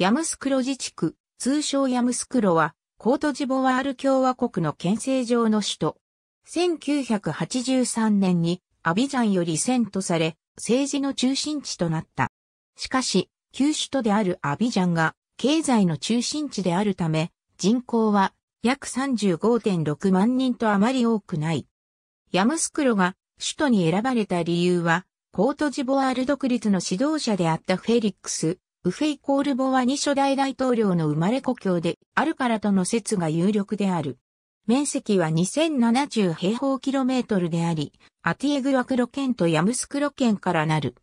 ヤムスクロ自治区、通称ヤムスクロは、コートジボワール共和国の県政上の首都。1983年にアビジャンより遷都され、政治の中心地となった。しかし、旧首都であるアビジャンが経済の中心地であるため、人口は約35.6万人とあまり多くない。ヤムスクロが首都に選ばれた理由は、コートジボワール独立の指導者であったフェリックス、ウフェイ・コールボは二初代大統領の生まれ故郷であるからとの説が有力である。面積は2070平方キロメートルであり、アティエグラクロ県とヤムスクロ県からなる。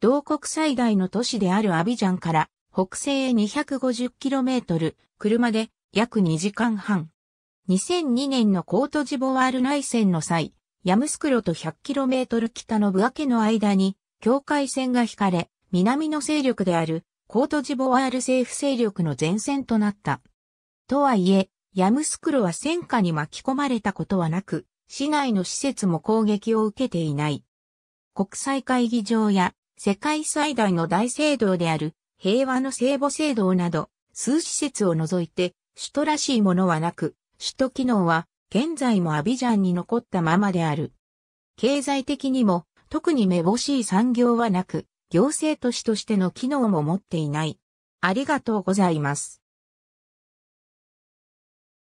同国最大の都市であるアビジャンから北西へ2 5 0トル、車で約2時間半。2002年のコートジボワール内戦の際、ヤムスクロと1 0 0トル北のブアケの間に境界線が引かれ、南の勢力であるコートジボワール政府勢力の前線となった。とはいえ、ヤムスクロは戦火に巻き込まれたことはなく、市内の施設も攻撃を受けていない。国際会議場や世界最大の大聖堂である平和の聖母聖堂など数施設を除いて首都らしいものはなく、首都機能は現在もアビジャンに残ったままである。経済的にも特にめぼしい産業はなく、行政都市としての機能も持っていない。ありがとうございます。